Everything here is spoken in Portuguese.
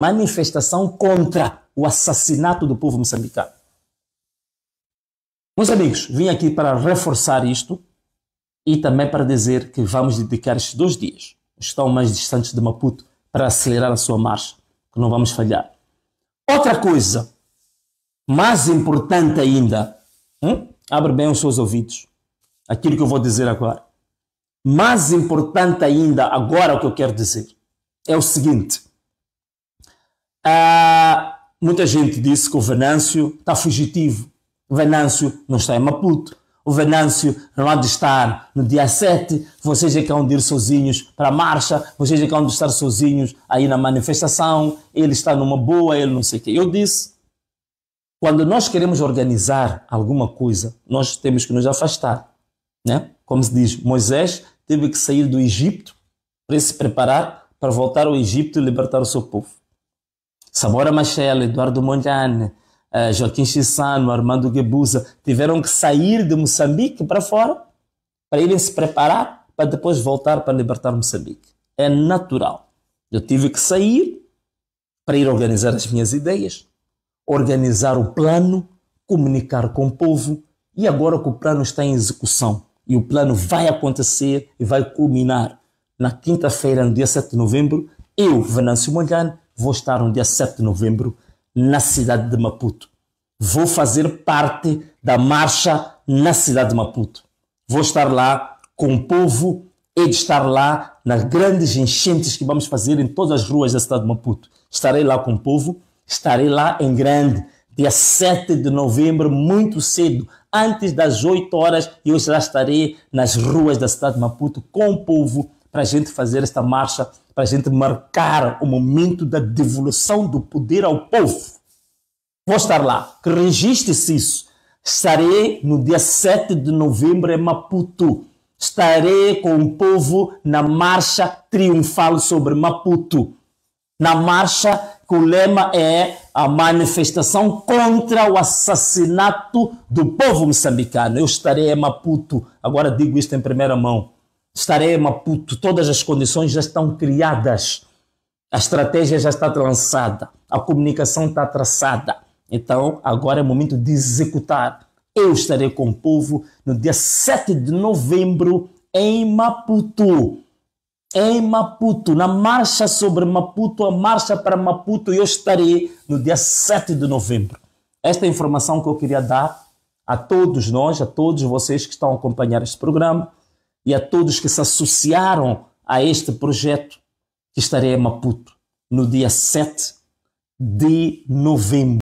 manifestação contra o assassinato do povo moçambicano. Meus amigos, vim aqui para reforçar isto e também para dizer que vamos dedicar estes dois dias, estão mais distantes de Maputo, para acelerar a sua marcha, que não vamos falhar. Outra coisa, mais importante ainda, hein? Hum? abre bem os seus ouvidos, aquilo que eu vou dizer agora. Mais importante ainda, agora o que eu quero dizer, é o seguinte: ah, muita gente disse que o Venâncio está fugitivo. O Venâncio não está em Maputo. O Venâncio não há de estar no dia 7. Vocês é que hão de ir sozinhos para a marcha. Vocês é que hão de estar sozinhos aí na manifestação. Ele está numa boa, ele não sei o quê. Eu disse, quando nós queremos organizar alguma coisa, nós temos que nos afastar. Né? Como se diz, Moisés teve que sair do Egito para se preparar para voltar ao Egito e libertar o seu povo. Samora Machel, Eduardo Mondlane, eh, Joaquim Chissano, Armando Guebuza, tiveram que sair de Moçambique para fora para irem se preparar para depois voltar para libertar Moçambique. É natural. Eu tive que sair para ir organizar as minhas ideias, organizar o plano, comunicar com o povo e agora que o plano está em execução e o plano vai acontecer e vai culminar na quinta-feira, no dia 7 de novembro, eu, Venâncio Molhane, vou estar no dia 7 de novembro na cidade de Maputo. Vou fazer parte da marcha na cidade de Maputo. Vou estar lá com o povo e de estar lá nas grandes enchentes que vamos fazer em todas as ruas da cidade de Maputo. Estarei lá com o povo, estarei lá em grande, dia 7 de novembro, muito cedo, antes das 8 horas, e eu já estarei nas ruas da cidade de Maputo com o povo para a gente fazer esta marcha para a gente marcar o momento da devolução do poder ao povo. Vou estar lá, registe registre-se isso. Estarei no dia 7 de novembro em Maputo. Estarei com o povo na marcha triunfal sobre Maputo. Na marcha que o lema é a manifestação contra o assassinato do povo moçambicano. Eu estarei em Maputo. Agora digo isto em primeira mão estarei em Maputo, todas as condições já estão criadas, a estratégia já está lançada, a comunicação está traçada. Então, agora é momento de executar. Eu estarei com o povo no dia 7 de novembro em Maputo. Em Maputo, na marcha sobre Maputo, a marcha para Maputo, eu estarei no dia 7 de novembro. Esta é a informação que eu queria dar a todos nós, a todos vocês que estão a acompanhar este programa e a todos que se associaram a este projeto, que estarei em Maputo no dia 7 de novembro.